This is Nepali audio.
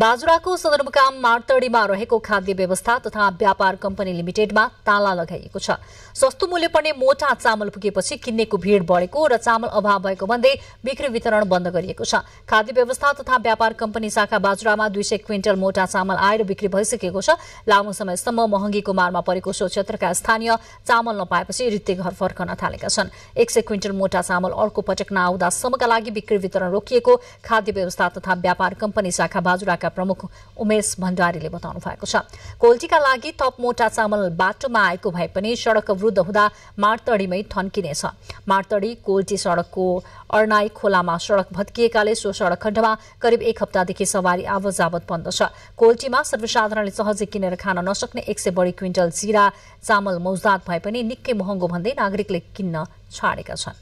बाजुराको सदरमुकाम मार्तडीमा रहेको खाद्य व्यवस्था तथा व्यापार कम्पनी लिमिटेडमा ताला लगाइएको छ सस्तो मूल्य पर्ने मोटा चामल पुगेपछि किन्नेको भीड़ बढेको र चामल अभाव भएको भन्दै बिक्री वितरण बन्द गरिएको छ खाद्य व्यवस्था तथा व्यापार कम्पनी शाखा बाजुरामा दुई सय क्विन्टल मोटा चामल आएर बिक्री भइसकेको छ लामो समयसम्म महँगीको मारमा परेको सो क्षेत्रका स्थानीय चामल नपाएपछि रित्ते घर फर्कन थालेका छन् एक सय क्विन्टल मोटा चामल अर्को पटक नआउँदासम्मका लागि बिक्री वितरण रोकिएको खाद्य व्यवस्था तथा व्यापार कम्पनी शाखा बाजुराका प्रमुख उमेश भण्डारीले बताउनु भएको छ कोल्टीका लागि थप मोटा चामल बाटोमा आएको भए पनि सड़क अवरुद्ध हुँदा मार्तडीमै ठन्किनेछ मार्तडी कोल्टी सड़कको अर्नाई खोलामा सड़क भत्किएकाले सो सड़क खण्डमा करिब एक हप्तादेखि सवारी आवत बन्द छ कोल्टीमा सर्वसाधारणले सहजै किनेर खान नसक्ने एक सय बढी क्विन्टल जिरा चामल मौजदात भए पनि निकै महँगो भन्दै नागरिकले किन्न छाडेका छन्